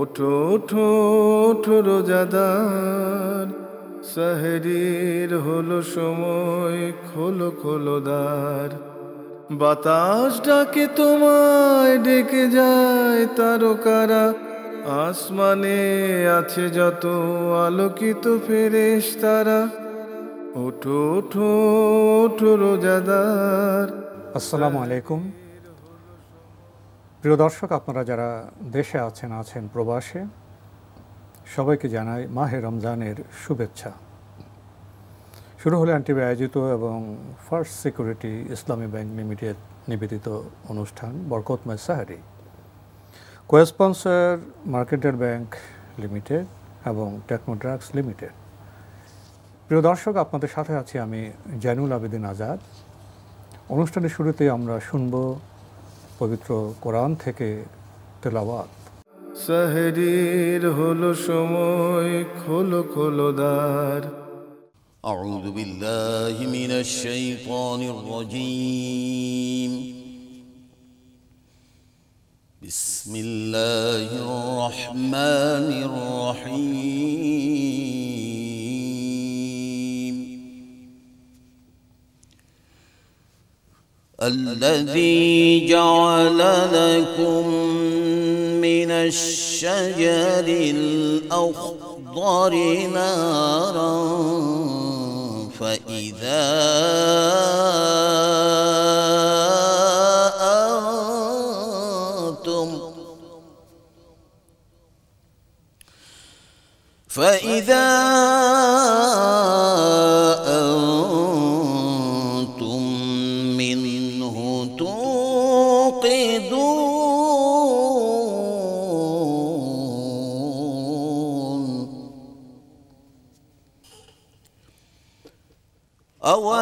ওঠো ওঠো ওঠো রোজাদার সাহেরির হলো সময় খোলো খোলো দ্বার বাতাস ডাকে তোমায় ডেকে যায় তারকারা আসমানে আছে যত আলোকিত ফেরেশ তারা ওঠো ওঠো ওঠো রোজাদার আসসালামু আলাইকুম প্রিয় দর্শক আপনারা যারা দেশে আছেন আছেন প্রবাসে সবাইকে জানাই মাহে রমজানের শুভেচ্ছা শুরু হলো অ্যান্টিবি আয়োজিত এবং first security Islami bank limited নিবেদিত অনুষ্ঠান বরকতময় সাহারি কোয়েসপন্সার মার্কেটের ব্যাংক লিমিটেড এবং টেকনোড্রাগস লিমিটেড প্রিয় দর্শক আপনাদের সাথে আছি আমি জাইনুল আবেদিন আজাদ অনুষ্ঠানের শুরুতে আমরা শুনবো পবিত্র কোরআন থেকে তেলাওয়াত সাহেরির হলো সময় খোলো খোলো দ্বার أعوذ بالله من الشيطان الرجيم بسم الله الرحمن الرحيم الذي جعل لكم من الشجر الأخضر نارا فإذا أنتم فإذا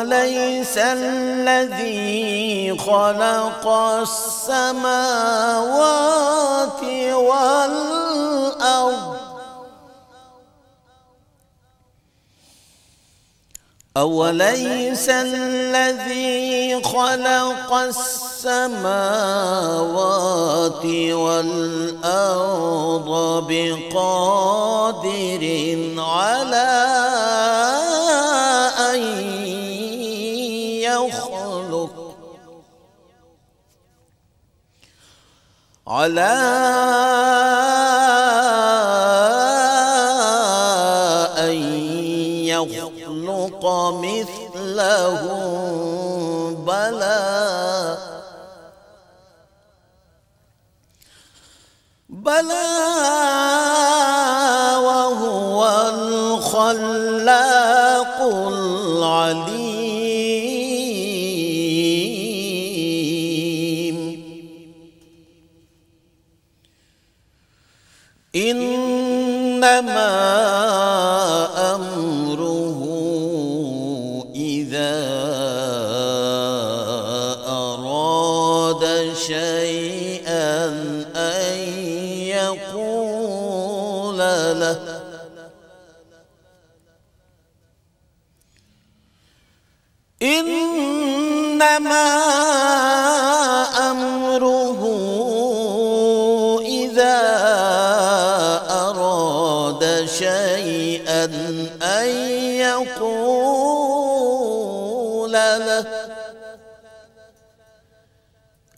وليس الذي خلق السماوات والأرض أوليس الذي خلق السماوات والأرض بقادر على على أن يخلق مثله بلى بلى له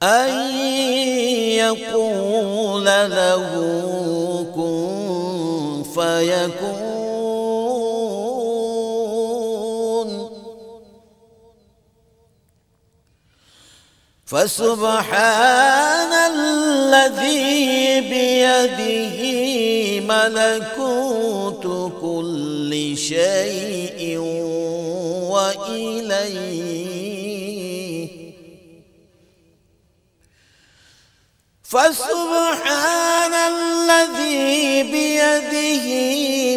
أن يقول له كن فيكون فسبحان الذي بيده ملكوت كل شيء إليه فسبحان الذي بيده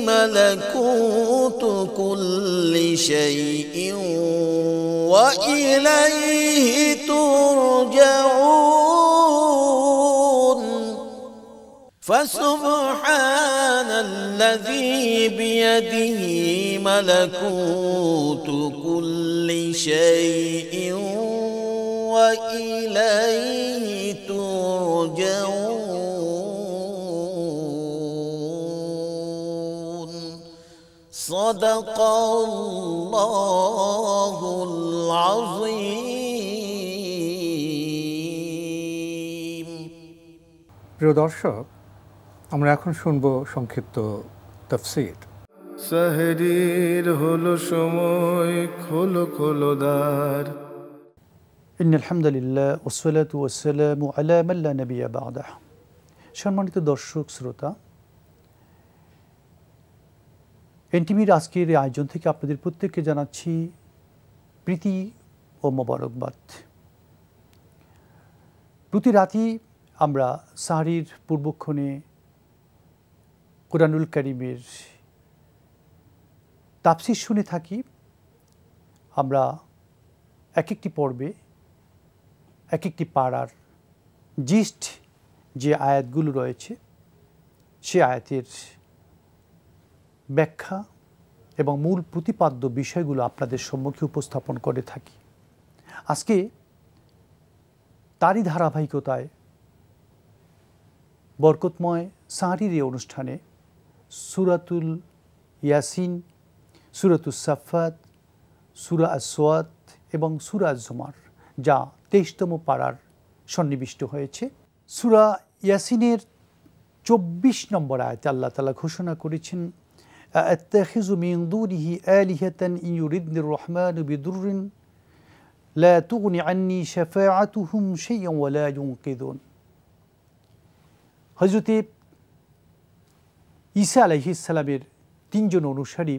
ملكوت كل شيء وإليه ترجعون فسبحان الذي بيده ملكوت كل شيء وإليه ترجعون صدق الله العظيم প্রিয় দর্শক আমরা এখন শুনব সংক্ষিপ্ত তফসির সাহরির হলো সময় খোলো খোলো দ্বার ইন আলহামদুলিল্লাহ ওসলাত ওসালাম আলামাল্লা নবিয়া বাদাহ সম্মানিত দর্শক শ্রোতা এনটিভির আজকের আয়োজন থেকে আপনাদের প্রত্যেককে জানাচ্ছি প্রীতি ও মোবারকবাদ প্রতি রাতেই আমরা সাহারির পূর্বক্ষণে কোরআনুল করিমের তাপসির শুনে থাকি আমরা এক একটি পর্বে এক একটি পাড়ার জিস্ট যে আয়াতগুলো রয়েছে সে আয়াতের ব্যাখ্যা এবং মূল প্রতিপাদ্য বিষয়গুলো আপনাদের সম্মুখে উপস্থাপন করে থাকি আজকে তারই ধারাবাহিকতায় বরকতময় সাহারির এই অনুষ্ঠানে সুরাতুল ইয়াসিন সুরাতুল সাফাত সুরা আসওয়াত এবং সুরা জুমার যা তেইশতম পাড়ার সন্নিবিষ্ট হয়েছে সুরা ইয়াসিনের চব্বিশ নম্বর আয়তে আল্লাহ তালা ঘোষণা করেছেন হজরতে ঈসা আলহিসাল্লামের তিনজন অনুসারী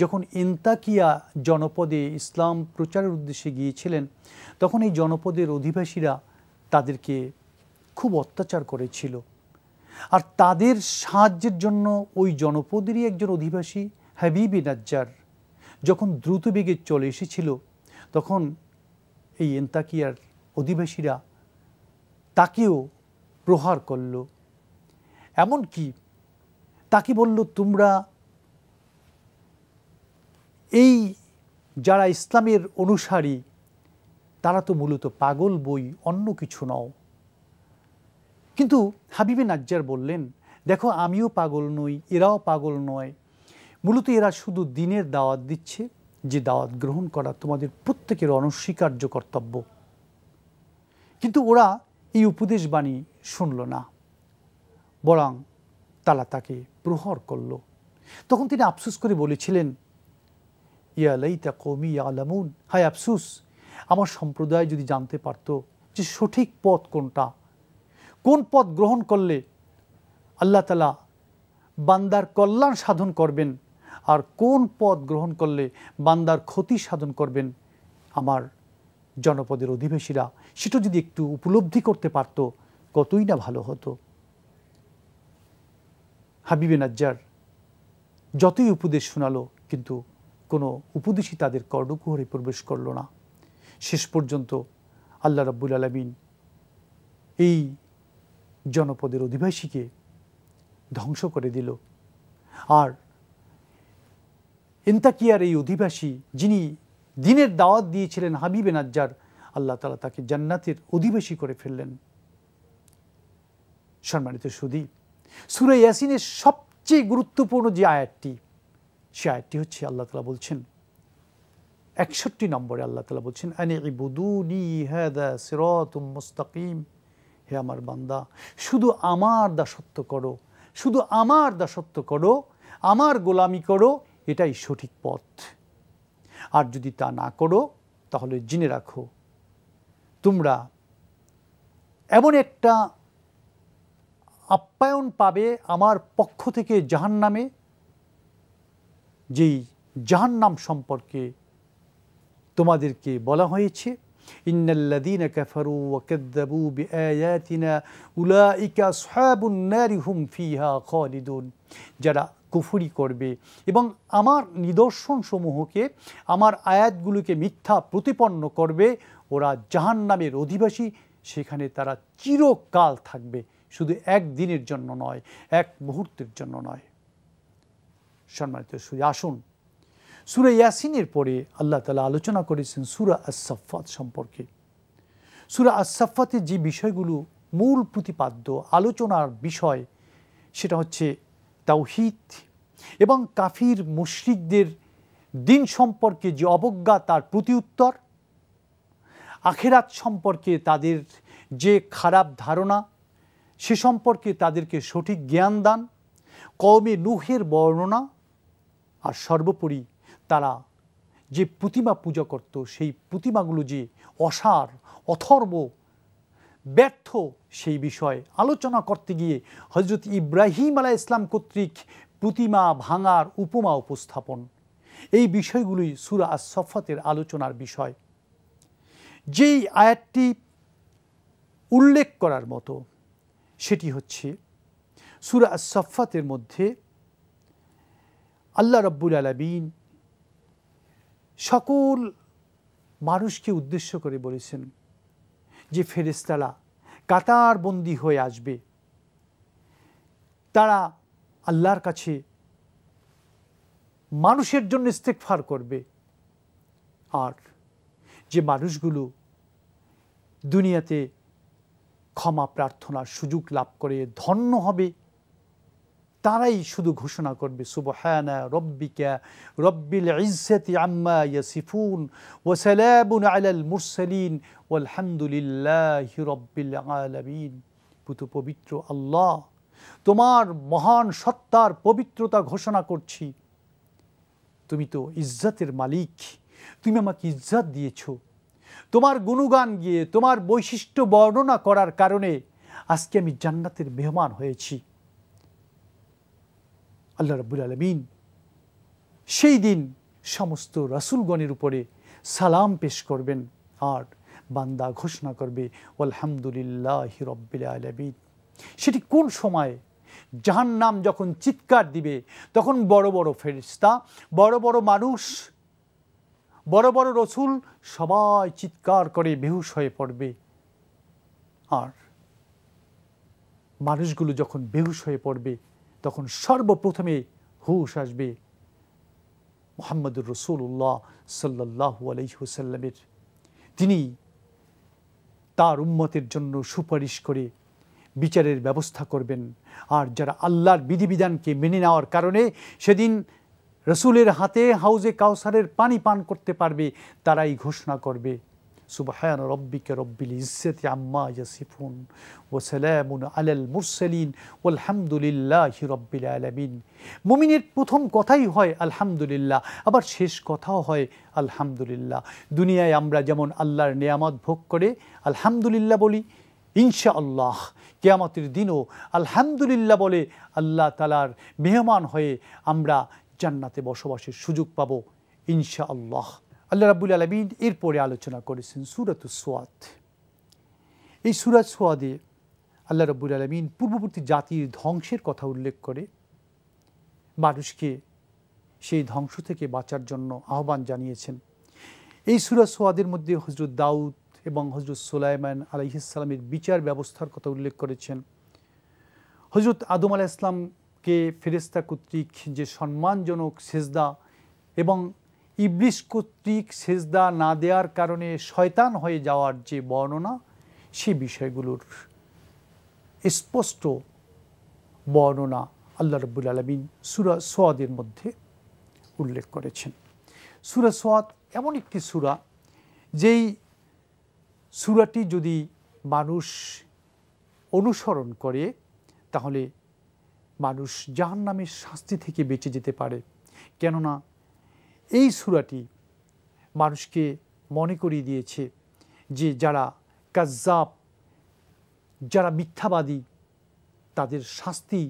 যখন এন্তাকিয়া জনপদে ইসলাম প্রচারের উদ্দেশ্যে গিয়েছিলেন তখন এই জনপদের অধিবাসীরা তাদেরকে খুব অত্যাচার করেছিল আর তাদের সাহায্যের জন্য ওই জনপদেরই একজন অধিবাসী হাবিবি নাজ্জার যখন দ্রুত বেগে চলে এসেছিল তখন এই এন্তাকিয়ার অধিবাসীরা তাকেও প্রহার করল এমনকি তাকে বলল তোমরা এই যারা ইসলামের অনুসারী তারা তো মূলত পাগল বই অন্য কিছু নও কিন্তু হাবিবে নাজ্জার বললেন দেখো আমিও পাগল নই এরাও পাগল নয় মূলত এরা শুধু দিনের দাওয়াত দিচ্ছে যে দাওয়াত গ্রহণ করা তোমাদের প্রত্যেকের অনস্বীকার্য কর্তব্য কিন্তু ওরা এই উপদেশ বাণী শুনল না বরং তালা তাকে প্রহর করল তখন তিনি আফসুস করে বলেছিলেন ইয়ালাইতা কমি আলামুন হায় আফসুস আমার সম্প্রদায় যদি জানতে পারত যে সঠিক পথ কোনটা কোন পথ গ্রহণ করলে আল্লাহ তালা বান্দার কল্যাণ সাধন করবেন আর কোন পথ গ্রহণ করলে বান্দার ক্ষতি সাধন করবেন আমার জনপদের অধিবাসীরা সেটা যদি একটু উপলব্ধি করতে পারত কতই না ভালো হতো হাবিবে নাজ্জার যতই উপদেশ শোনালো কিন্তু কোনো উপদেশই তাদের কর্ণকুহরে প্রবেশ করল না শেষ পর্যন্ত আল্লাহ রাব্বুল আলমিন এই জনপদের অধিবাসীকে ধ্বংস করে দিল আর এন্তাকিয়ার এই অধিবাসী যিনি দিনের দাওয়াত দিয়েছিলেন হাবিবে নাজ্জার আল্লাহ তালা তাকে জান্নাতের অধিবাসী করে ফেললেন সম্মানিত সুদীপ সুরে ইয়াসিনের সবচেয়ে গুরুত্বপূর্ণ যে আয়াতটি সে আয়াতটি হচ্ছে আল্লাহ তালা বলছেন একষট্টি নম্বরে আল্লাহ তালা বলছেন আনে ইবুদুনি হ্যাদা সিরতুম মুস্তাকিম হে আমার বান্দা শুধু আমার দাসত্ব করো শুধু আমার দাসত্ব করো আমার গোলামি করো এটাই সঠিক পথ আর যদি তা না করো তাহলে জেনে রাখো তোমরা এমন একটা আপ্যায়ন পাবে আমার পক্ষ থেকে জাহান নামে যেই জাহান নাম সম্পর্কে তোমাদেরকে বলা হয়েছে উলাইকা হুম যারা কুফুরি করবে এবং আমার নিদর্শনসমূহকে আমার আয়াতগুলোকে মিথ্যা প্রতিপন্ন করবে ওরা জাহান নামের অধিবাসী সেখানে তারা চিরকাল থাকবে শুধু একদিনের জন্য নয় এক মুহূর্তের জন্য নয় সম্মানিত সুরে আসুন সুরে ইয়াসিনের পরে আল্লাহ তালা আলোচনা করেছেন সুরা আসাফাত সম্পর্কে সুরা আসাফাতের যে বিষয়গুলো মূল প্রতিপাদ্য আলোচনার বিষয় সেটা হচ্ছে তাওহিত এবং কাফির মুশ্রিকদের দিন সম্পর্কে যে অবজ্ঞা তার প্রতি উত্তর আখেরাত সম্পর্কে তাদের যে খারাপ ধারণা সে সম্পর্কে তাদেরকে সঠিক জ্ঞান দান কমে নুহের বর্ণনা আর সর্বোপরি তারা যে প্রতিমা পূজা করত সেই প্রতিমাগুলো যে অসার অথর্ব ব্যর্থ সেই বিষয়ে আলোচনা করতে গিয়ে হজরত ইব্রাহিম আলাহ ইসলাম কর্তৃক প্রতিমা ভাঙার উপমা উপস্থাপন এই বিষয়গুলি সুরা সফাতের আলোচনার বিষয় যেই আয়াতটি উল্লেখ করার মতো সেটি হচ্ছে সুরা সফাতের মধ্যে আল্লাহ রব্বুল আলবিন সকল মানুষকে উদ্দেশ্য করে বলেছেন যে ফেরেস্তারা কাতার বন্দি হয়ে আসবে তারা আল্লাহর কাছে মানুষের জন্য ইস্তেকফার করবে আর যে মানুষগুলো দুনিয়াতে ক্ষমা প্রার্থনার সুযোগ লাভ করে ধন্য হবে তারাই শুধু ঘোষণা করবে সুবহানা রব্বিকা রব্বিল ইজ্জতি আম্মা ইয়াসিফুন ওয়া সালামুন আলাল মুরসালিন ওয়ালহামদুলিল্লাহি রব্বিল আলামিন পুতু পবিত্র আল্লাহ তোমার মহান সত্তার পবিত্রতা ঘোষণা করছি তুমি তো ইজ্জতের মালিক তুমি আমাকে ইজ্জত দিয়েছো তোমার গুণগান গিয়ে তোমার বৈশিষ্ট্য বর্ণনা করার কারণে আজকে আমি জান্নাতের মেহমান হয়েছি আল্লাহ রব্বুল আলমিন সেই দিন সমস্ত রাসুলগণের উপরে সালাম পেশ করবেন আর বান্দা ঘোষণা করবে আলহামদুলিল্লাহ রব্বিল আলমিন সেটি কোন সময়ে জাহান নাম যখন চিৎকার দিবে তখন বড় বড় ফেরিস্তা বড় বড় মানুষ বড় বড় রসুল সবাই চিৎকার করে বেহুশ হয়ে পড়বে আর মানুষগুলো যখন বেহুশ হয়ে পড়বে তখন সর্বপ্রথমে হুশ আসবে মোহাম্মদুর রসুল্লাহ সাল্লাহ হুসাল্লামের তিনি তার উম্মতের জন্য সুপারিশ করে বিচারের ব্যবস্থা করবেন আর যারা আল্লাহর বিধিবিধানকে মেনে নেওয়ার কারণে সেদিন রসুলের হাতে হাউজে কাউসারের পানি পান করতে পারবে তারাই ঘোষণা করবে সুবাহান রব্বিকে রব্বিল ইজ্জতে আম্মা ইয়াসিফুন ও সালামুন আলাল মুরসালিন আলহামদুলিল্লাহি রব্বিল আলামিন মুমিনের প্রথম কথাই হয় আলহামদুলিল্লাহ আবার শেষ কথাও হয় আলহামদুলিল্লাহ দুনিয়ায় আমরা যেমন আল্লাহর নেয়ামত ভোগ করে আলহামদুলিল্লাহ বলি ইনশা আল্লাহ কেয়ামতের দিনও আলহামদুলিল্লাহ বলে আল্লাহ তালার মেহমান হয়ে আমরা জান্নাতে বসবাসের সুযোগ পাব ইনশা আল্লাহ আল্লাহ রাবুল আলমিন এরপরে আলোচনা করেছেন সুরাত সোয়াদ এই সুরাত সোয়াদে আল্লাহ রব্বুল আলমিন পূর্ববর্তী জাতির ধ্বংসের কথা উল্লেখ করে মানুষকে সেই ধ্বংস থেকে বাঁচার জন্য আহ্বান জানিয়েছেন এই সুরাত সোয়াদের মধ্যে হজরত দাউদ এবং হজরত সোলাইমান আলাইসালামের বিচার ব্যবস্থার কথা উল্লেখ করেছেন হজরত আদম আলাহ ইসলাম কে ফেরিস্তা কর্তৃক যে সম্মানজনক সেজদা এবং ইবলিশ কর্তৃক সেজদা না দেওয়ার কারণে শয়তান হয়ে যাওয়ার যে বর্ণনা সে বিষয়গুলোর স্পষ্ট বর্ণনা আল্লাহ রব্বুল আলমিন সুরা সোয়াদের মধ্যে উল্লেখ করেছেন সুরা সোয়াদ এমন একটি সুরা যেই সুরাটি যদি মানুষ অনুসরণ করে তাহলে মানুষ যার নামের শাস্তি থেকে বেঁচে যেতে পারে কেননা এই সুরাটি মানুষকে মনে করিয়ে দিয়েছে যে যারা কাজাব যারা মিথ্যাবাদী তাদের শাস্তি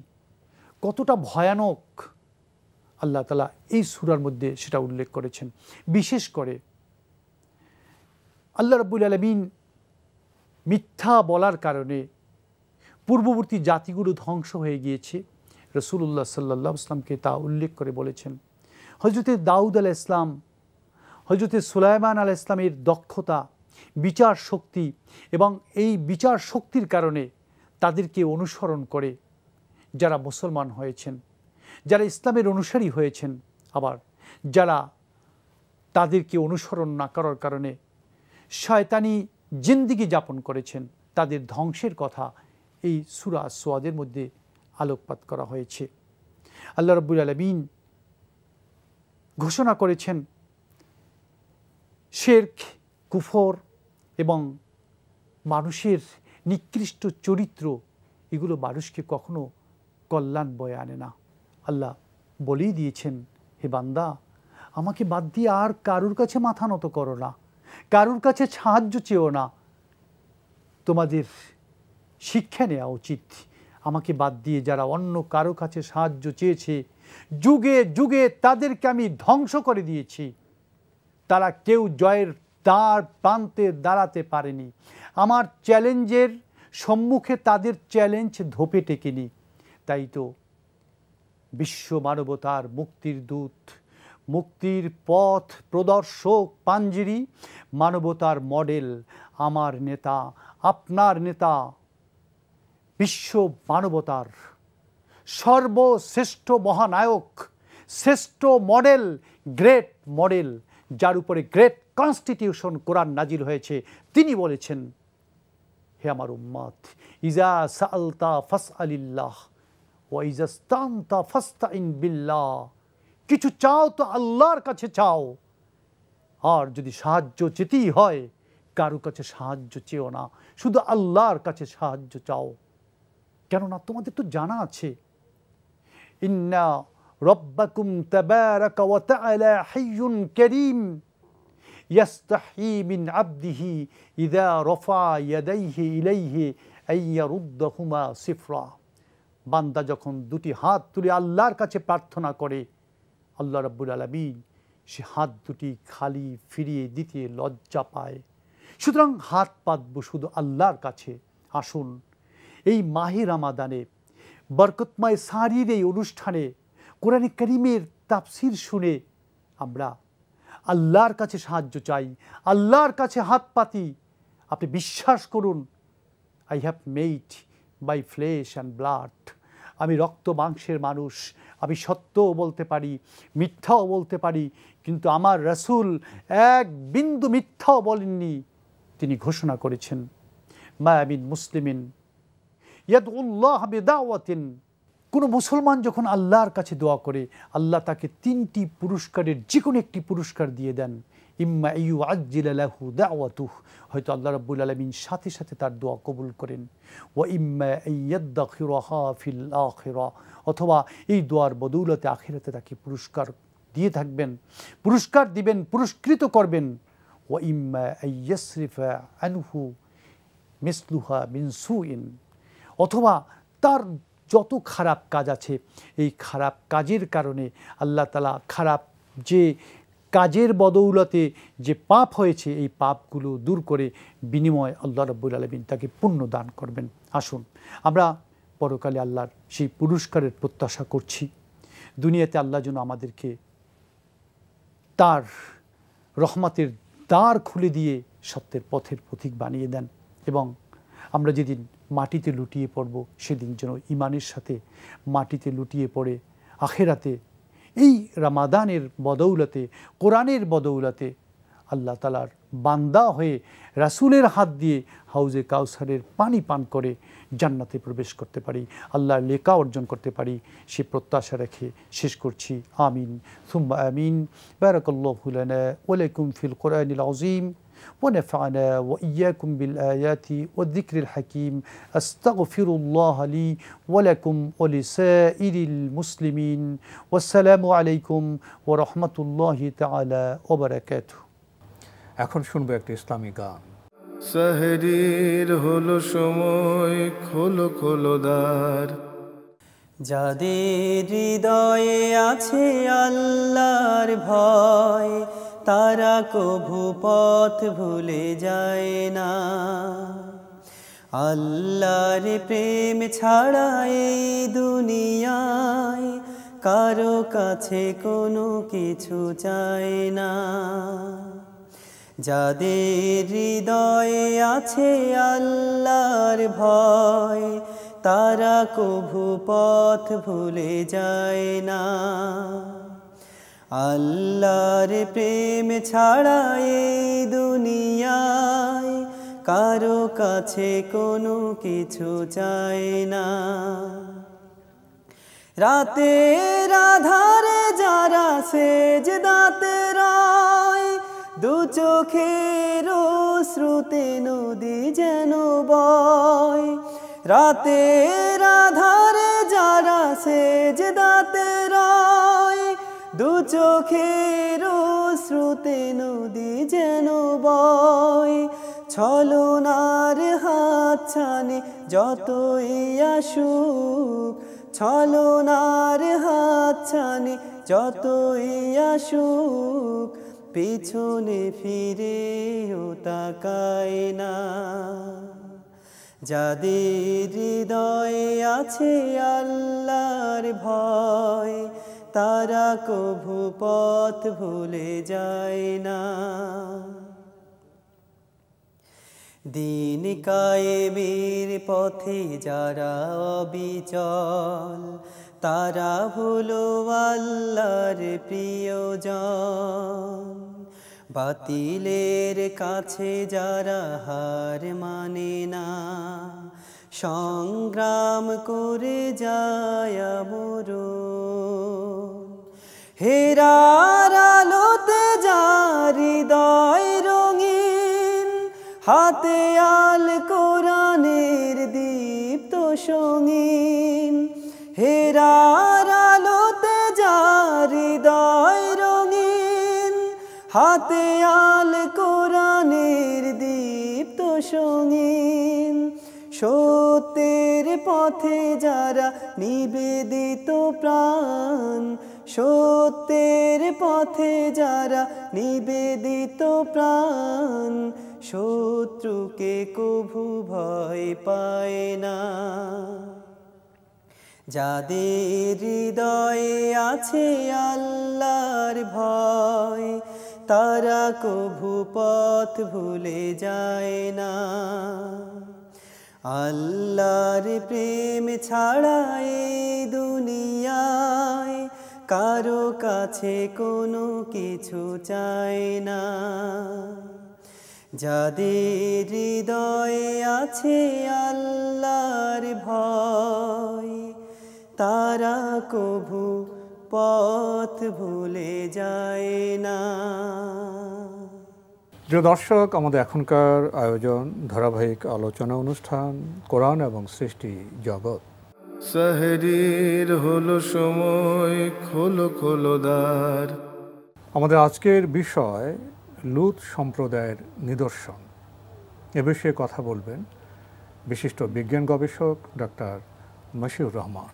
কতটা ভয়ানক আল্লাহ তালা এই সুরার মধ্যে সেটা উল্লেখ করেছেন বিশেষ করে আল্লাহ রবুল আলমিন মিথ্যা বলার কারণে পূর্ববর্তী জাতিগুলো ধ্বংস হয়ে গিয়েছে রসুল্লাহ সাল্লাহ ইসলামকে তা উল্লেখ করে বলেছেন হজরতে দাউদ আল ইসলাম হজরতে সুলাইমান আল ইসলামের দক্ষতা বিচার শক্তি এবং এই বিচার শক্তির কারণে তাদেরকে অনুসরণ করে যারা মুসলমান হয়েছেন যারা ইসলামের অনুসারী হয়েছেন আবার যারা তাদেরকে অনুসরণ না করার কারণে শয়তানি জিন্দিগি যাপন করেছেন তাদের ধ্বংসের কথা এই সুরা সোয়াদের মধ্যে আলোকপাত করা হয়েছে আল্লাহ রব্বুল আলমিন ঘোষণা করেছেন শেরখ কুফর এবং মানুষের নিকৃষ্ট চরিত্র এগুলো মানুষকে কখনো কল্যাণ বয়ে আনে না আল্লাহ বলেই দিয়েছেন হে বান্দা আমাকে বাদ দিয়ে আর কারুর কাছে মাথা নত করো না কারুর কাছে সাহায্য চেও না তোমাদের শিক্ষা নেওয়া উচিত আমাকে বাদ দিয়ে যারা অন্য কারো কাছে সাহায্য চেয়েছে যুগে যুগে তাদেরকে আমি ধ্বংস করে দিয়েছি তারা কেউ জয়ের তার প্রান্তে দাঁড়াতে পারেনি আমার চ্যালেঞ্জের সম্মুখে তাদের চ্যালেঞ্জ ধোপে টেকেনি তাই তো বিশ্ব মানবতার মুক্তির দূত মুক্তির পথ প্রদর্শক পাঞ্জিরি মানবতার মডেল আমার নেতা আপনার নেতা বিশ্ব মানবতার সর্বশ্রেষ্ঠ মহানায়ক শ্রেষ্ঠ মডেল গ্রেট মডেল যার উপরে গ্রেট কনস্টিটিউশন কোরআন নাজিল হয়েছে তিনি বলেছেন হে আমার উম্মাদ ইজা সালতা ফাস আলিল্লাহ ও ইজাস্তান্তা ফাস্তা ইন বিল্লাহ কিছু চাও তো আল্লাহর কাছে চাও আর যদি সাহায্য চেতেই হয় কারো কাছে সাহায্য চেও না শুধু আল্লাহর কাছে সাহায্য চাও কেননা তোমাদের তো জানা আছে ইন্না রব্বাকুম তাবারাকা ওয়া আবদিহি ইদা রফা সিফরা বান্দা যখন দুটি হাত তুলে আল্লাহর কাছে প্রার্থনা করে আল্লাহ রব্বুল আলমিন সে হাত দুটি খালি ফিরিয়ে দিতে লজ্জা পায় সুতরাং হাত পাতব শুধু আল্লাহর কাছে আসুন এই মাহে রামাদানে বরকতময় সারির এই অনুষ্ঠানে কোরআন করিমের তাপসির শুনে আমরা আল্লাহর কাছে সাহায্য চাই আল্লাহর কাছে হাত পাতি আপনি বিশ্বাস করুন I have made by flesh and blood আমি রক্ত মাংসের মানুষ আমি সত্যও বলতে পারি মিথ্যাও বলতে পারি কিন্তু আমার রসুল এক বিন্দু মিথ্যাও বলেননি তিনি ঘোষণা করেছেন মায়াবিন মুসলিমিন ইয়াদুল্লাহ বেদাওয়াতিন কোনো মুসলমান যখন আল্লাহর কাছে দোয়া করে আল্লাহ তাকে তিনটি পুরস্কারের যে কোনো একটি পুরস্কার দিয়ে দেন ইম্মা ইউ আজ্জিলাহু দাওয়াতুহ হয়তো আল্লাহ রব্বুল আলমিন সাথে সাথে তার দোয়া কবুল করেন ও ইম্মা ইয়াদ্দাখিরহা ফিল আখিরা অথবা এই দোয়ার বদৌলতে আখিরাতে তাকে পুরস্কার দিয়ে থাকবেন পুরস্কার দিবেন পুরস্কৃত করবেন ও ইম্মা ইয়সরিফা আনহু মিসলুহা মিনসু ইন অথবা তার যত খারাপ কাজ আছে এই খারাপ কাজের কারণে আল্লাহ তালা খারাপ যে কাজের বদৌলতে যে পাপ হয়েছে এই পাপগুলো দূর করে বিনিময় আল্লাহ রব্বুল আলমিন তাকে পুণ্য দান করবেন আসুন আমরা পরকালে আল্লাহর সেই পুরস্কারের প্রত্যাশা করছি দুনিয়াতে আল্লাহ যেন আমাদেরকে তার রহমতের দ্বার খুলে দিয়ে সত্যের পথের প্রতীক বানিয়ে দেন এবং আমরা যেদিন মাটিতে লুটিয়ে পড়ব সেদিন যেন ইমানের সাথে মাটিতে লুটিয়ে পড়ে আখেরাতে এই রামাদানের বদৌলতে কোরআনের বদৌলতে আল্লাহ তালার বান্দা হয়ে রাসুলের হাত দিয়ে হাউজে কাউসারের পানি পান করে জান্নাতে প্রবেশ করতে পারি আল্লাহর লেখা অর্জন করতে পারি সে প্রত্যাশা রেখে শেষ করছি আমিন সুম্বা আমিন বারাকাল্লাহুলানা ওয়ালাইকুম ফিল কোরআনিল আজিম ونفعنا وإياكم بالآيات والذكر الحكيم أستغفر الله لي ولكم ولسائر المسلمين والسلام عليكم ورحمة الله تعالى وبركاته এখন শুনবো একটা ইসলামী গান সাহরির হলো সময় খোলো খোলো দ্বার যাদের হৃদয়ে আছে আল্লাহর ভয় তারা কভু পথ ভুলে যায় না আল্লাহর প্রেম ছাড়া এই দুনিয়ায় কারো কাছে কোনো কিছু চায় না যাদের হৃদয়ে আছে আল্লাহর ভয় তারা কভু পথ ভুলে যায় না আল্লাহর প্রেম ছাড়া এই দুনিয়ায় কারো কাছে কোনো কিছু চায় না রাতে রাধারে যারা সেজ দাতে রায় দু চোখের শ্রুতে নদী যেন বয় রাতে রাধারে যারা সেজ দাতে রায় দু চোখের শ্রুতে নদী যেন বয় ছলনার হাতছানি যতই আসুক ছলনার ছানে যতই আসুক পিছনে ও তাকায় না যাদের হৃদয়ে আছে আল্লাহর ভয় তারা কভু পথ ভুলে যায় না দিন কায়েমের পথে যারা অবিচল তারা হলো আল্লাহর প্রিয়জন বাতিলের কাছে যারা হার মানে না সংগ্রাম করে যায় মোর হেরার আলোতে যারি দয় রঙিন হাতে আল কোরআনের দীপ্ত সঙ্গিন হেরার আলোতে যারি দয় রঙিন হাতে আল কোরআনের দীপ্ত সঙ্গিন সত্যের পথে যারা নিবেদিত প্রাণ সত্যের পথে যারা নিবেদিত প্রাণ শত্রুকে কভু ভয় পায় না যাদের হৃদয়ে আছে আল্লাহর ভয় তারা কভু পথ ভুলে যায় না আল্লাহর প্রেম ছাড়াই দুনিয়ায় কারো কাছে কোনো কিছু চায় না যাদের হৃদয়ে আছে আল্লাহর ভয় তারা কভু পথ ভুলে যায় না প্রিয় দর্শক আমাদের এখনকার আয়োজন ধারাবাহিক আলোচনা অনুষ্ঠান কোরআন এবং সৃষ্টি জগৎ সাহেরির হলো সময় খোলো খোলো দ্বার আমাদের আজকের বিষয় লুত সম্প্রদায়ের নিদর্শন এ বিষয়ে কথা বলবেন বিশিষ্ট বিজ্ঞান গবেষক ডক্টর মশিউর রহমান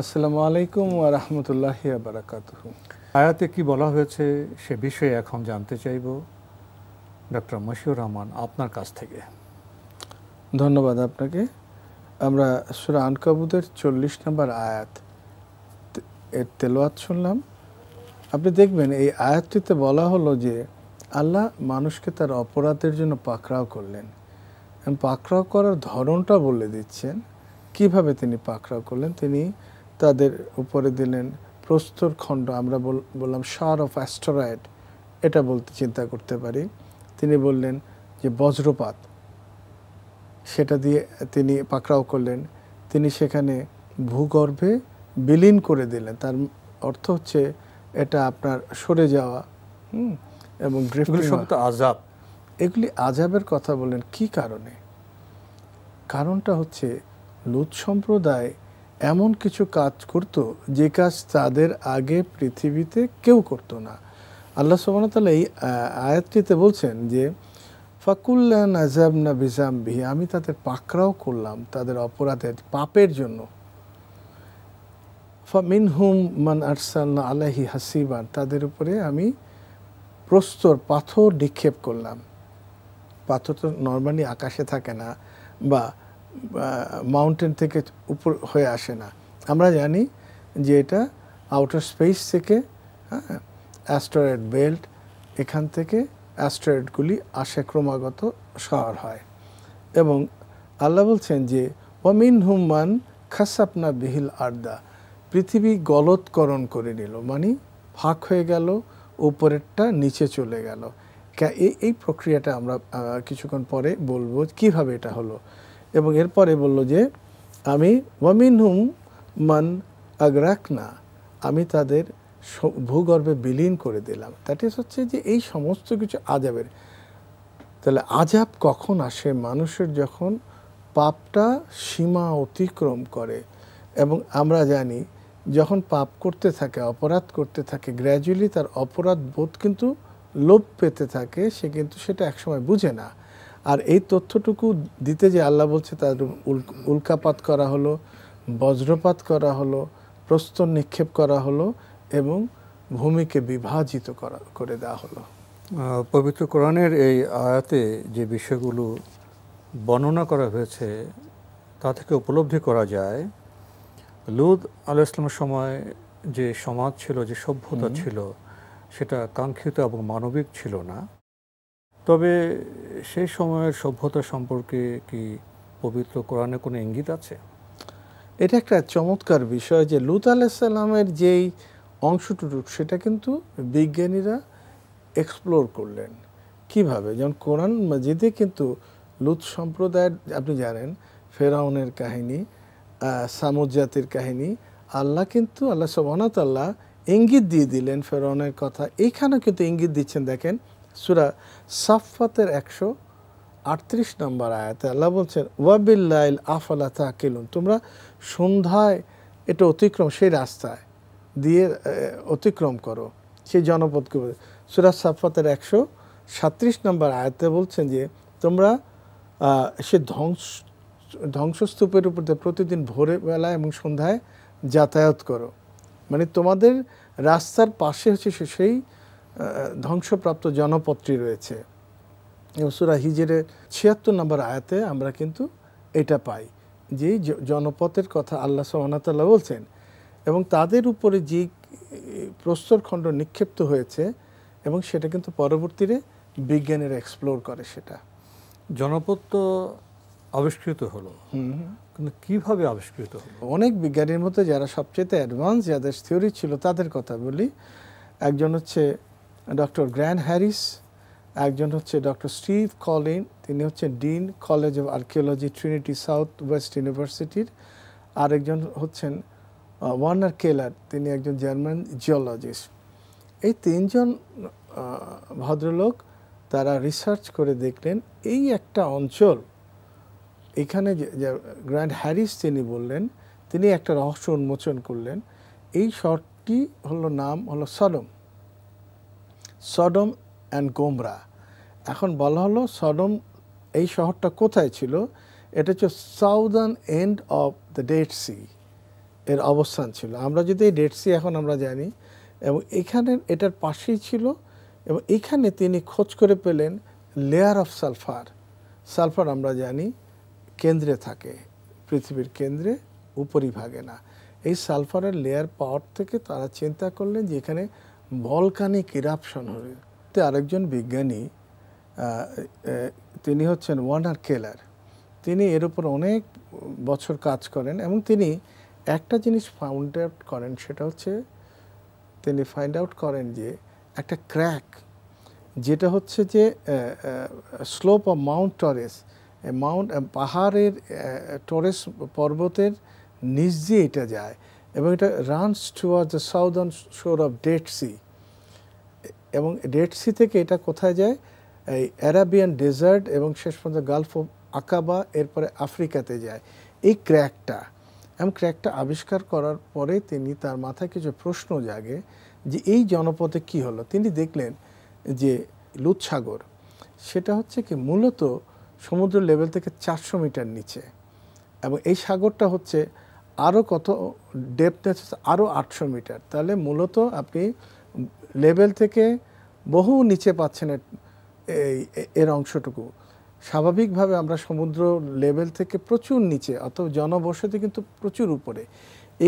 আসসালামু আলাইকুম ওয়া রাহমাতুল্লাহি ওয়া বারাকাতুহু আয়াতে কি বলা হয়েছে সে বিষয়ে এখন জানতে চাইব ডক্টর মশিউর রহমান আপনার কাছ থেকে ধন্যবাদ আপনাকে আমরা সুরা আনকাবুদের চল্লিশ নম্বর আয়াত এর তেলোয়াত শুনলাম আপনি দেখবেন এই আয়াতটিতে বলা হলো যে আল্লাহ মানুষকে তার অপরাধের জন্য পাকড়াও করলেন পাকড়াও করার ধরনটা বলে দিচ্ছেন কিভাবে তিনি পাকড়াও করলেন তিনি তাদের উপরে দিলেন প্রস্তর খণ্ড আমরা বললাম শার অফ অ্যাস্টরয়েড এটা বলতে চিন্তা করতে পারি তিনি বললেন যে বজ্রপাত সেটা দিয়ে তিনি পাকড়াও করলেন তিনি সেখানে ভূগর্ভে বিলীন করে দিলেন তার অর্থ হচ্ছে এটা আপনার সরে যাওয়া হুম এবং আজাব এগুলি আজাবের কথা বললেন কি কারণে কারণটা হচ্ছে লুত সম্প্রদায় এমন কিছু কাজ করত যে কাজ তাদের আগে পৃথিবীতে কেউ করতো না আল্লাহ সোবানতাল্লাহ এই আয়াতটিতে বলছেন যে ফাকুল্লান আজাব না বিজাম বিহি আমি তাদের পাকড়াও করলাম তাদের অপরাধের পাপের জন্য মিন হুম মান আরসাল্লা আলাহি হাসিবান তাদের উপরে আমি প্রস্তর পাথর নিক্ষেপ করলাম পাথর তো নর্মালি আকাশে থাকে না বা মাউন্টেন থেকে উপর হয়ে আসে না আমরা জানি যে এটা আউটার স্পেস থেকে হ্যাঁ অ্যাস্ট্রয়েড বেল্ট এখান থেকে অ্যাস্ট্রয়েডগুলি আসে ক্রমাগত শহর হয় এবং আল্লাহ বলছেন যে অমিন হুম্মান খাসাপনা বিহিল আর্দা পৃথিবী গলতকরণ করে নিল মানে ফাঁক হয়ে গেল উপরেরটা নিচে চলে গেল এই এই প্রক্রিয়াটা আমরা কিছুক্ষণ পরে বলবো কিভাবে এটা হলো এবং এরপরে বলল যে আমি ওয়ামিন হুম মান আগ্রাকনা আমি তাদের ভূগর্ভে বিলীন করে দিলাম দ্যাট ইজ হচ্ছে যে এই সমস্ত কিছু আজাবের তাহলে আজাব কখন আসে মানুষের যখন পাপটা সীমা অতিক্রম করে এবং আমরা জানি যখন পাপ করতে থাকে অপরাধ করতে থাকে গ্র্যাজুয়ালি তার অপরাধ বোধ কিন্তু লোপ পেতে থাকে সে কিন্তু সেটা একসময় বুঝে না আর এই তথ্যটুকু দিতে যে আল্লাহ বলছে তার উল্কাপাত করা হলো বজ্রপাত করা হলো প্রস্তর নিক্ষেপ করা হলো এবং ভূমিকে বিভাজিত করা করে দেওয়া হলো পবিত্র কোরআনের এই আয়াতে যে বিষয়গুলো বর্ণনা করা হয়েছে তা থেকে উপলব্ধি করা যায় লুদ আলু ইসলামের সময় যে সমাজ ছিল যে সভ্যতা ছিল সেটা কাঙ্ক্ষিত এবং মানবিক ছিল না তবে সেই সময়ের সভ্যতা সম্পর্কে কি পবিত্র কোরআনে কোনো ইঙ্গিত আছে এটা একটা চমৎকার বিষয় যে লুত আলাইসাল্লামের যেই অংশটুকু সেটা কিন্তু বিজ্ঞানীরা এক্সপ্লোর করলেন কিভাবে যেমন কোরআন মজিদে কিন্তু লুত সম্প্রদায়ের আপনি জানেন ফেরাউনের কাহিনী সামুদ জাতির কাহিনী আল্লাহ কিন্তু আল্লাহ সবনাত আল্লাহ ইঙ্গিত দিয়ে দিলেন ফেরাউনের কথা এইখানেও কিন্তু ইঙ্গিত দিচ্ছেন দেখেন সুরা সাফাতের একশো আটত্রিশ নম্বর আয়াতে আল্লাহ বলছেন ওয়াবিল্লাইল আফালা তাকিলুন তোমরা সন্ধ্যায় এটা অতিক্রম সেই রাস্তায় দিয়ে অতিক্রম করো সেই জনপদকে সুরাজ সাফাতের একশো সাত্রিশ নম্বর আয়তে বলছেন যে তোমরা সে ধ্বংস ধ্বংসস্তূপের উপর প্রতিদিন ভোরবেলা এবং সন্ধ্যায় যাতায়াত করো মানে তোমাদের রাস্তার পাশে হচ্ছে সেই ধ্বংসপ্রাপ্ত জনপদটি রয়েছে এবং সুরা হিজের ছিয়াত্তর নম্বর আয়াতে আমরা কিন্তু এটা পাই যে জনপথের কথা আল্লাহ সোহানতাল্লাহ বলছেন এবং তাদের উপরে যে প্রস্তরখণ্ড নিক্ষিপ্ত হয়েছে এবং সেটা কিন্তু পরবর্তীতে বিজ্ঞানের এক্সপ্লোর করে সেটা জনপদ তো আবিষ্কৃত হলো কিন্তু কীভাবে আবিষ্কৃত হলো অনেক বিজ্ঞানীর মধ্যে যারা সবচেয়ে অ্যাডভান্স যাদের থিওরি ছিল তাদের কথা বলি একজন হচ্ছে ডক্টর গ্র্যান্ড হ্যারিস একজন হচ্ছে ডক্টর স্টিভ কলিন তিনি হচ্ছেন dean college of archaeology Trinity south west ইউনিভার্সিটির আরেকজন হচ্ছেন ওয়ার্নার কেলার তিনি একজন জার্মান জিওলজিস্ট এই তিনজন ভদ্রলোক তারা রিসার্চ করে দেখলেন এই একটা অঞ্চল এখানে গ্র্যান্ড হ্যারিস তিনি বললেন তিনি একটা রহস্য উন্মোচন করলেন এই শহরটি হলো নাম হলো সডম সডম অ্যান্ড গোমরা এখন বলা হলো সডম এই শহরটা কোথায় ছিল এটা হচ্ছে southern end of the Dead Sea এর অবস্থান ছিল আমরা যদি এই ডেড সি এখন আমরা জানি এবং এখানে এটার পাশেই ছিল এবং এখানে তিনি খোঁজ করে পেলেন লেয়ার অফ সালফার সালফার আমরা জানি কেন্দ্রে থাকে পৃথিবীর কেন্দ্রে উপরিভাগে না এই সালফারের লেয়ার পাওয়ার থেকে তারা চিন্তা করলেন যে এখানে ভলকানিক ইরাপশন তো আরেকজন বিজ্ঞানী তিনি হচ্ছেন ওয়ার্নার কেলার তিনি এর উপর অনেক বছর কাজ করেন এবং তিনি একটা জিনিস ফাউন্ড আউট করেন সেটা হচ্ছে তিনি ফাইন্ড আউট করেন যে একটা ক্র্যাক যেটা হচ্ছে যে slope of mount Torres mount পাহাড়ের টরেস পর্বতের নিচ দিয়ে এটা যায় এবং এটা runs toward the southern shore of Dead Sea এবং ডেড সি থেকে এটা কোথায় যায় এই অ্যারাবিয়ান ডেজার্ট এবং শেষ পর্যন্ত গালফ অফ আকাবা এরপরে আফ্রিকাতে যায় এই ক্র্যাকটা এবং ক্র্যাকটা আবিষ্কার করার পরে তিনি তার মাথায় কিছু প্রশ্ন জাগে যে এই জনপথে কি হলো তিনি দেখলেন যে লুৎসাগর সেটা হচ্ছে কি মূলত সমুদ্র লেভেল থেকে চারশো মিটার নিচে এবং এই সাগরটা হচ্ছে আরও কত ডেপনেস হচ্ছে আরও আটশো মিটার তাহলে মূলত আপনি লেভেল থেকে বহু নিচে পাচ্ছেন এই এর অংশটুকু স্বাভাবিকভাবে আমরা সমুদ্র লেভেল থেকে প্রচুর নিচে অত জনবসতি কিন্তু প্রচুর উপরে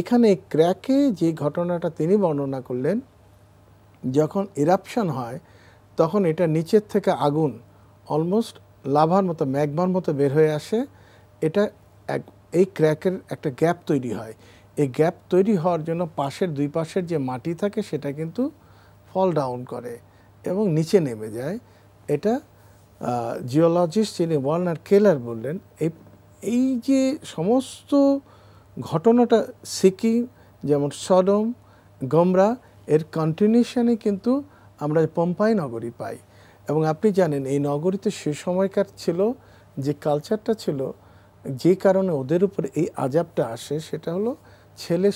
এখানে ক্র্যাকে যে ঘটনাটা তিনি বর্ণনা করলেন যখন ইরাপশান হয় তখন এটা নিচের থেকে আগুন অলমোস্ট লাভার মতো ম্যাগমার মতো বের হয়ে আসে এটা এক এই ক্র্যাকের একটা গ্যাপ তৈরি হয় এই গ্যাপ তৈরি হওয়ার জন্য পাশের দুই পাশের যে মাটি থাকে সেটা কিন্তু ফল ডাউন করে এবং নিচে নেমে যায় এটা জিওলজিস্ট যিনি ওয়ার্নার কেলার বললেন এই এই যে সমস্ত ঘটনাটা সিকিম যেমন সডম গমরা এর কন্টিনিউশনে কিন্তু আমরা পম্পাই নগরী পাই এবং আপনি জানেন এই নগরীতে সে সময়কার ছিল যে কালচারটা ছিল যে কারণে ওদের উপর এই আজাবটা আসে সেটা হলো ছেলে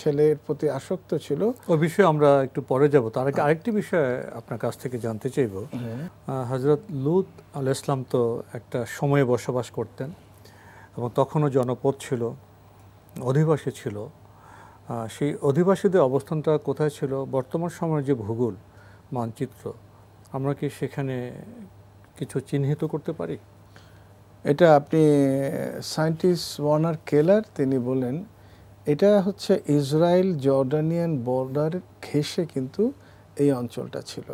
ছেলের প্রতি আসক্ত ছিল ও বিষয়ে আমরা একটু পরে যাব তার আগে হ্যাঁ। আরেকটি বিষয় আপনার কাছ থেকে জানতে চাইব হজরত হ্যাঁ। লুত আল ইসলাম তো একটা সময়ে বসবাস করতেন এবং তখনও জনপদ ছিল অধিবাসী ছিল সেই অধিবাসীদের অবস্থানটা কোথায় ছিল বর্তমান সময়ের যে ভূগোল মানচিত্র আমরা কি সেখানে কিছু চিহ্নিত করতে পারি এটা আপনি সায়েন্টিস্ট ওয়ার্নার কেলার তিনি বলেন এটা হচ্ছে ইসরায়েল জর্ডানিয়ান বর্ডার ঘেসে কিন্তু এই অঞ্চলটা ছিল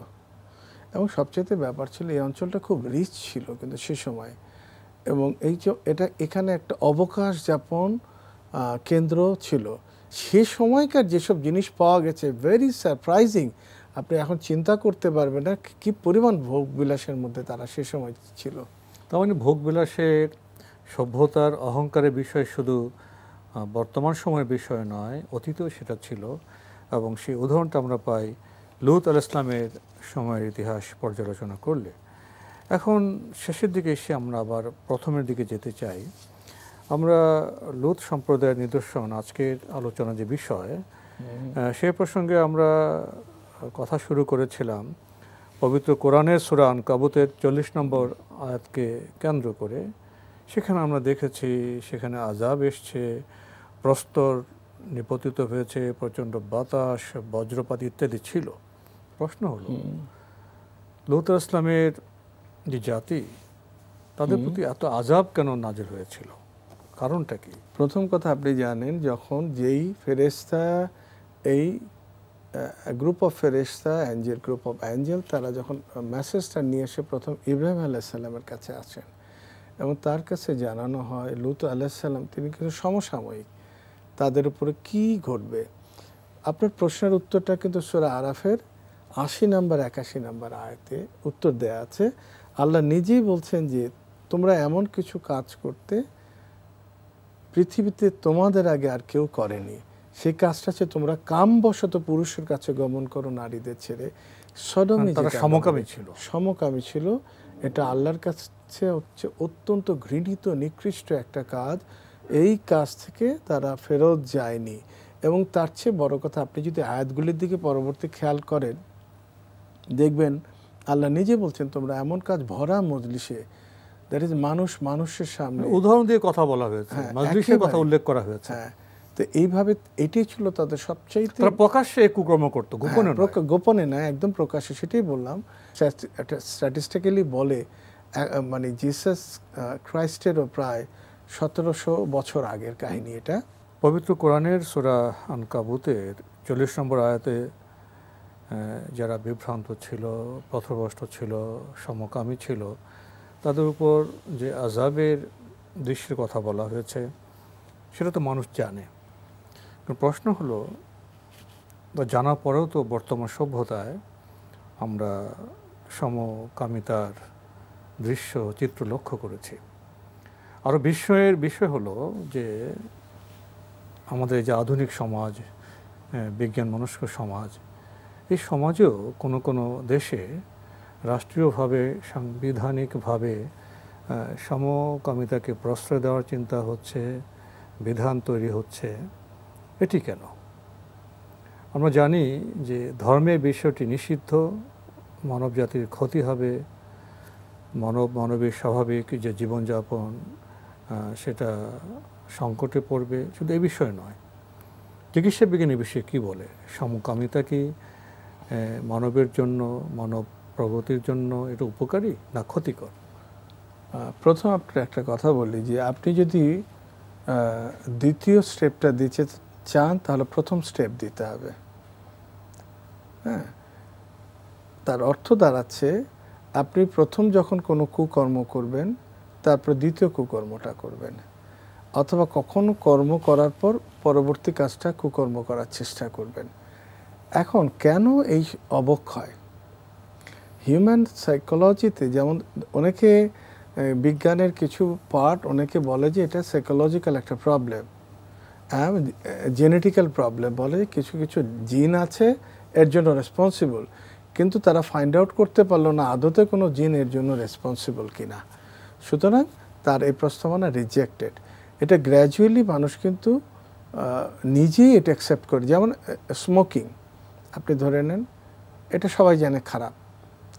এবং সবচেয়ে ব্যাপার ছিল এই অঞ্চলটা খুব রিচ ছিল কিন্তু সে সময় এবং এই এটা এখানে একটা অবকাশ যাপন কেন্দ্র ছিল সে সময়কার যেসব জিনিস পাওয়া গেছে ভেরি সারপ্রাইজিং আপনি এখন চিন্তা করতে পারবেন না কি পরিমাণ ভোগ বিলাসের মধ্যে তারা সে সময় ছিল তার মানে বিলাসের সভ্যতার অহংকারের বিষয় শুধু বর্তমান সময়ের বিষয় নয় অতীতেও সেটা ছিল এবং সেই উদাহরণটা আমরা পাই লুত আল ইসলামের সময়ের ইতিহাস পর্যালোচনা করলে এখন শেষের দিকে এসে আমরা আবার প্রথমের দিকে যেতে চাই আমরা লুত সম্প্রদায়ের নিদর্শন আজকের আলোচনা যে বিষয় সে প্রসঙ্গে আমরা কথা শুরু করেছিলাম পবিত্র কোরআনের সুরান কাবুতের চল্লিশ নম্বর আয়াতকে কেন্দ্র করে সেখানে আমরা দেখেছি সেখানে আজাব এসছে প্রস্তর নিপতিত হয়েছে প্রচণ্ড বাতাস বজ্রপাত ইত্যাদি ছিল প্রশ্ন হলো লৌত ইসলামের যে জাতি তাদের প্রতি এত আজাব কেন নাজির হয়েছিল কারণটা কি প্রথম কথা আপনি জানেন যখন যেই ফেরেস্তা এই গ্রুপ অফ ফেরেস্তা অ্যাঞ্জেল গ্রুপ অফ অ্যাঞ্জেল তারা যখন মেসেজটা নিয়ে এসে প্রথম ইব্রাহিম আলাহিসাল্লামের কাছে আসেন এবং তার কাছে জানানো হয় লুত আলাহিসাল্লাম তিনি কিন্তু সমসাময়িক তাদের উপরে কি ঘটবে আপনার প্রশ্নের উত্তরটা কিন্তু সুরা আরাফের আশি নাম্বার একাশি নাম্বার আয়তে উত্তর দেয়া আছে আল্লাহ নিজেই বলছেন যে তোমরা এমন কিছু কাজ করতে পৃথিবীতে তোমাদের আগে আর কেউ করেনি সেই কাজটা হচ্ছে তোমরা কামবশত পুরুষের কাছে গমন করো নারীদের ছেড়ে সদমি মানে সমকামী ছিল সমকামী ছিল এটা আল্লাহর কাছে হচ্ছে অত্যন্ত ঘৃণিত নিকৃষ্ট একটা কাজ এই কাজ থেকে তারা ফেরত যায়নি এবং তার চেয়ে বড় কথা আপনি যদি আয়াতগুলির দিকে পরবর্তী খেয়াল করেন দেখবেন আল্লাহ নিজে বলছেন তোমরা এমন কাজ ভরা মজলিসে দ্যাট ইজ মানুষ মানুষের সামনে মানে উদাহরণ দিয়ে কথা বলা হয়েছে হ্যাঁ, কথা উল্লেখ করা হয়েছে হ্যাঁ তো এইভাবে এটি ছিল তাদের সবচেয়ে প্রকাশ্যে কুক্রম করত হ্যাঁ, গোপনে গোপনে না একদম প্রকাশ্যে সেটাই বললাম স্ট্যাটিস্টিক্যালি বলে মানে জিসাস ক্রাইস্টেরও প্রায় সতেরোশো বছর আগের কাহিনী এটা পবিত্র কোরআনের সোরা আনকাবুতের চল্লিশ নম্বর আয়াতে যারা বিভ্রান্ত ছিল পথভ্রষ্ট ছিল সমকামী ছিল তাদের উপর যে আজাবের দৃশ্যের কথা বলা হয়েছে সেটা তো মানুষ জানে প্রশ্ন হলো জানা পরেও তো বর্তমান সভ্যতায় আমরা সমকামিতার দৃশ্য চিত্র লক্ষ্য করেছি আরও বিস্ময়ের বিষয় হলো যে আমাদের যে আধুনিক সমাজ বিজ্ঞান মনস্ক সমাজ এই সমাজেও কোনো কোনো দেশে রাষ্ট্রীয়ভাবে সাংবিধানিকভাবে সমকামিতাকে প্রশ্রয় দেওয়ার চিন্তা হচ্ছে বিধান তৈরি হচ্ছে এটি কেন আমরা জানি যে ধর্মের বিষয়টি নিষিদ্ধ মানব জাতির ক্ষতি হবে মানব মানবের স্বাভাবিক যে জীবনযাপন সেটা সংকটে পড়বে শুধু এ বিষয়ে নয় চিকিৎসা বিজ্ঞান এ বিষয়ে কী বলে সমকামিতা কি মানবের জন্য মানব প্রগতির জন্য এটা উপকারী না ক্ষতিকর প্রথম আপনার একটা কথা বলি যে আপনি যদি দ্বিতীয় স্টেপটা দিতে চান তাহলে প্রথম স্টেপ দিতে হবে হ্যাঁ তার অর্থ দাঁড়াচ্ছে আপনি প্রথম যখন কোনো কুকর্ম করবেন তারপর দ্বিতীয় কুকর্মটা করবেন অথবা কখনো কর্ম করার পর পরবর্তী কাজটা কুকর্ম করার চেষ্টা করবেন এখন কেন এই অবক্ষয় হিউম্যান সাইকোলজিতে যেমন অনেকে বিজ্ঞানের কিছু পার্ট অনেকে বলে যে এটা সাইকোলজিক্যাল একটা প্রবলেম জেনেটিক্যাল প্রবলেম বলে কিছু কিছু জিন আছে এর জন্য রেসপন্সিবল কিন্তু তারা ফাইন্ড আউট করতে পারলো না আদতে কোনো জিন এর জন্য রেসপন্সিবল কিনা সুতরাং তার এই প্রস্তাবনা রিজেক্টেড এটা গ্র্যাজুয়ালি মানুষ কিন্তু নিজেই এটা অ্যাকসেপ্ট করে যেমন স্মোকিং আপনি ধরে নেন এটা সবাই জানে খারাপ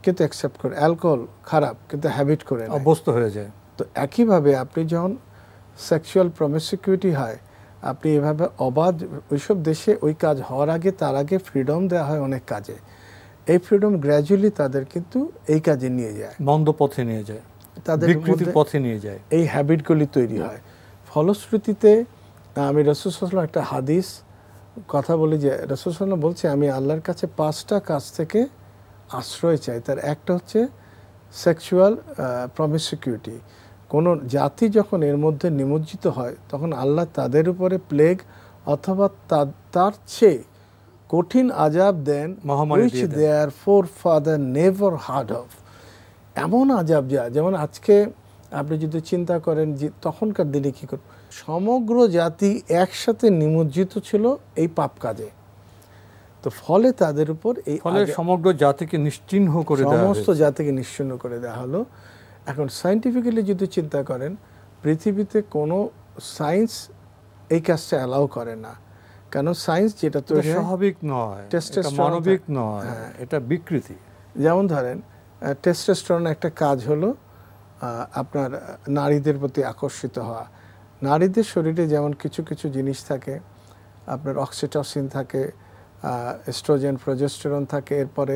কিন্তু অ্যাকসেপ্ট করে অ্যালকোহল খারাপ কিন্তু হ্যাবিট করে অভ্যস্ত হয়ে যায় তো একইভাবে আপনি যখন সেক্সুয়াল প্রমিসিকিউরিটি হয় আপনি এভাবে অবাধ ওইসব দেশে ওই কাজ হওয়ার আগে তার আগে ফ্রিডম দেওয়া হয় অনেক কাজে এই ফ্রিডম গ্র্যাজুয়ালি তাদের কিন্তু এই কাজে নিয়ে যায় মন্দ পথে নিয়ে যায় তাদের বিকৃতির পথে নিয়ে যায় এই হ্যাবিটগুলি তৈরি হ্যাঁ। হয় ফলশ্রুতিতে আমি রসুল একটা হাদিস কথা বলি যে রসুল বলছে আমি আল্লাহর কাছে পাঁচটা কাজ থেকে আশ্রয় চাই তার একটা হচ্ছে সেক্সুয়াল প্রমিসিকিউটি কোনো জাতি যখন এর মধ্যে নিমজ্জিত হয় তখন আল্লাহ তাদের উপরে প্লেগ অথবা তার চেয়ে কঠিন আজাব দেন মহামারী their forefather never heard of এমন আজাব যা যেমন আজকে আপনি যদি চিন্তা করেন যে তখনকার দিনে কী করব সমগ্র জাতি একসাথে নিমজ্জিত ছিল এই পাপ কাজে তো ফলে তাদের উপর এই ফলে সমগ্র জাতিকে নিশ্চিহ্ন করে সমস্ত জাতিকে নিশ্চিহ্ন করে দেওয়া হলো এখন সাইন্টিফিক্যালি যদি চিন্তা করেন পৃথিবীতে কোনো সায়েন্স এই কাজটা অ্যালাউ করে না কারণ সায়েন্স যেটা তো স্বাভাবিক নয় মানবিক নয় হ্যাঁ। এটা বিকৃতি যেমন ধরেন টেস্টোস্টেরন একটা কাজ হলো আপনার নারীদের প্রতি আকর্ষিত হওয়া নারীদের শরীরে যেমন কিছু কিছু জিনিস থাকে আপনার অক্সিটসিন থাকে এস্ট্রোজেন প্রজেস্টেরন থাকে এরপরে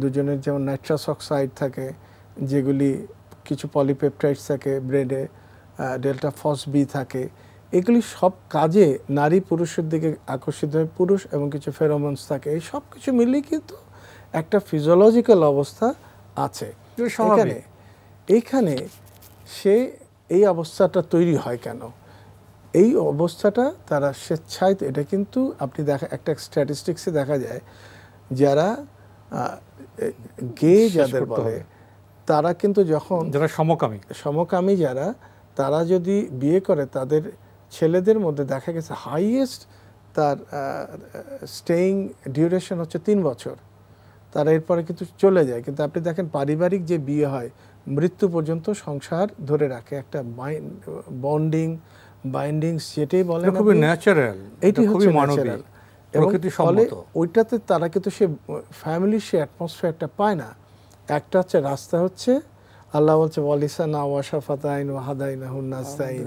দুজনের যেমন নাইট্রাস অক্সাইড থাকে যেগুলি কিছু পলিপেপটাইডস থাকে ব্রেডে ডেল্টা ফস বি থাকে এগুলি সব কাজে নারী পুরুষের দিকে আকর্ষিত হয় পুরুষ এবং কিছু ফেরোমন্স থাকে এই সব কিছু মিলে কিন্তু একটা ফিজিওলজিক্যাল অবস্থা আছে এইখানে সে এই অবস্থাটা তৈরি হয় কেন এই অবস্থাটা তারা স্বেচ্ছায় এটা কিন্তু আপনি দেখা একটা স্ট্যাটিস্টিক্সে দেখা যায় যারা গে যাদের বলে তারা কিন্তু যখন যারা সমকামী সমকামী যারা তারা যদি বিয়ে করে তাদের ছেলেদের মধ্যে দেখা গেছে হাইয়েস্ট তার স্টেইং ডিউরেশন হচ্ছে তিন বছর তারা এরপরে কিন্তু চলে যায় কিন্তু আপনি দেখেন পারিবারিক যে বিয়ে হয় মৃত্যু পর্যন্ত সংসার ধরে রাখে একটা বন্ডিং বাইন্ডিং সেটাই বলে খুবই ন্যাচারাল এটি খুবই মানবিক প্রকৃতি সম্মত ওইটাতে তারা কিন্তু সে ফ্যামিলির সে অ্যাটমসফিয়ারটা পায় না একটা হচ্ছে রাস্তা হচ্ছে আল্লাহ বলছে না ওয়াশাফাতাইন ওয়াহাদাইন হুন্নাস্তাইন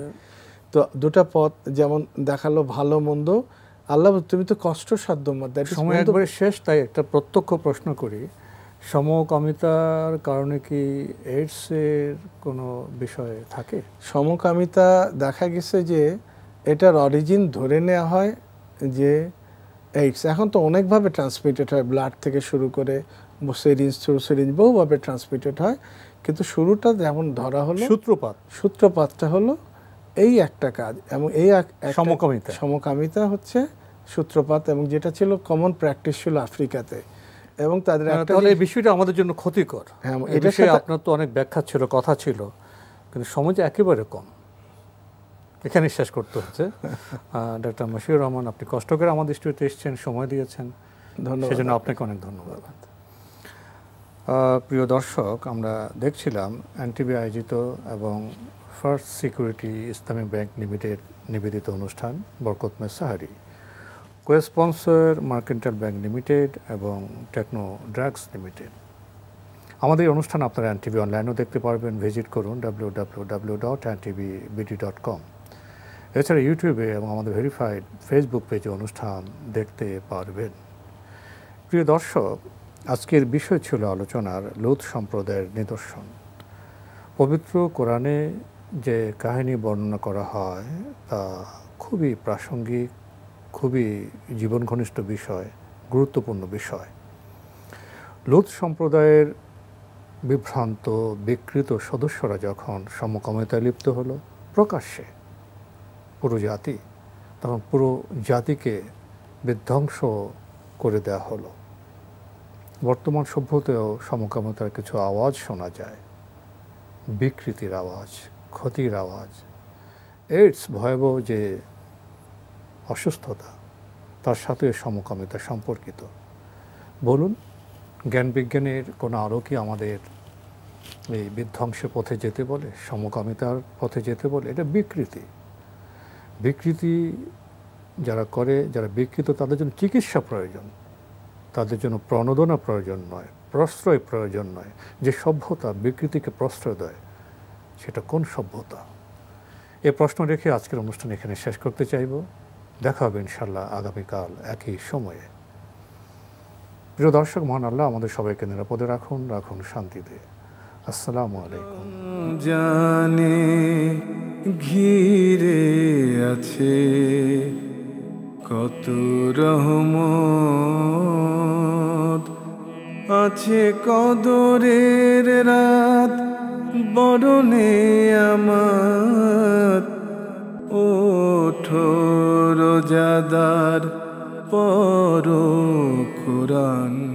তো দুটা পথ যেমন দেখালো ভালো মন্দ আল্লাহ তুমি তো কষ্টসাধ্য মধ্যে সময় একবারে শেষ তাই একটা প্রত্যক্ষ প্রশ্ন করি সমকামিতার কারণে কি এইডসের কোনো বিষয় থাকে সমকামিতা দেখা গেছে যে এটার অরিজিন ধরে নেওয়া হয় যে এইডস এখন তো অনেকভাবে ট্রান্সমিটেড হয় ব্লাড থেকে শুরু করে সেরিঞ্জ থ্রু সেরিঞ্জ বহুভাবে ট্রান্সমিটেড হয় কিন্তু শুরুটা যেমন ধরা হলো সূত্রপাত সূত্রপাতটা হলো এই একটা কাজ এবং এই সমকামিতা সমকামিতা হচ্ছে সূত্রপাত এবং যেটা ছিল কমন প্র্যাকটিস ছিল আফ্রিকাতে এবং তাদের হ্যাঁ, তাহলে এই বিষয়টা আমাদের জন্য ক্ষতিকর হ্যাঁ এটা আপনার তো অনেক ব্যাখ্যা ছিল কথা ছিল কিন্তু সমাজ একেবারে কম এখানে শেষ করতে হচ্ছে ডাক্তার মশিউর রহমান আপনি কষ্ট করে আমাদের স্টুডিওতে এসেছেন সময় দিয়েছেন ধন্যবাদ সেজন্য আপনাকে অনেক ধন্যবাদ প্রিয় দর্শক আমরা দেখছিলাম এনটিভি আয়োজিত এবং first security Islamic bank limited নিবেদিত অনুষ্ঠান বরকতমে সাহারি কোয়েসপন্সর মার্কেন্টাল ব্যাংক লিমিটেড এবং টেকনো ড্রাগস লিমিটেড আমাদের অনুষ্ঠান আপনারা টিভি অনলাইনেও দেখতে পারবেন ভিজিট করুন W W W dot BD dot com এছাড়া ইউটিউবে এবং আমাদের ভেরিফাইড ফেসবুক পেজে অনুষ্ঠান দেখতে পারবেন প্রিয় দর্শক আজকের বিষয় ছিল আলোচনার লুত সম্প্রদায়ের নিদর্শন পবিত্র কোরআনে যে কাহিনী বর্ণনা করা হয় তা খুবই প্রাসঙ্গিক খুবই জীবন ঘনিষ্ঠ বিষয় গুরুত্বপূর্ণ বিষয় লুত সম্প্রদায়ের বিভ্রান্ত বিকৃত সদস্যরা যখন সমকামিতায় লিপ্ত হলো প্রকাশ্যে পুরো জাতি তখন পুরো জাতিকে বিধ্বংস করে দেয়া হলো বর্তমান সভ্যতেও সমকামিতার কিছু আওয়াজ শোনা যায় বিকৃতির আওয়াজ ক্ষতির আওয়াজ এইডস ভয়াবহ যে অসুস্থতা তার সাথে সমকামিতা সম্পর্কিত বলুন জ্ঞান বিজ্ঞানের কোনো আরও কি আমাদের এই বিধ্বংসের পথে যেতে বলে সমকামিতার পথে যেতে বলে এটা বিকৃতি বিকৃতি যারা করে যারা বিকৃত তাদের জন্য চিকিৎসা প্রয়োজন তাদের জন্য প্রণোদনা প্রয়োজন নয় প্রশ্রয় প্রয়োজন নয় যে সভ্যতা বিকৃতিকে প্রশ্রয় দেয় সেটা কোন সভ্যতা এ প্রশ্ন রেখে আজকের অনুষ্ঠান এখানে শেষ করতে চাইব দেখা হবে ইনশাল্লাহ আগামীকাল একই সময়ে প্রিয় দর্শক মহান আল্লাহ আমাদের সবাইকে নিরাপদে রাখুন রাখুন শান্তিতে আসসালামু আলাইকুম জানে ঘিরে আছে কত রহম আছে কদরের রাত বরণে আমার ওঠো রোজাদার পর কোরআন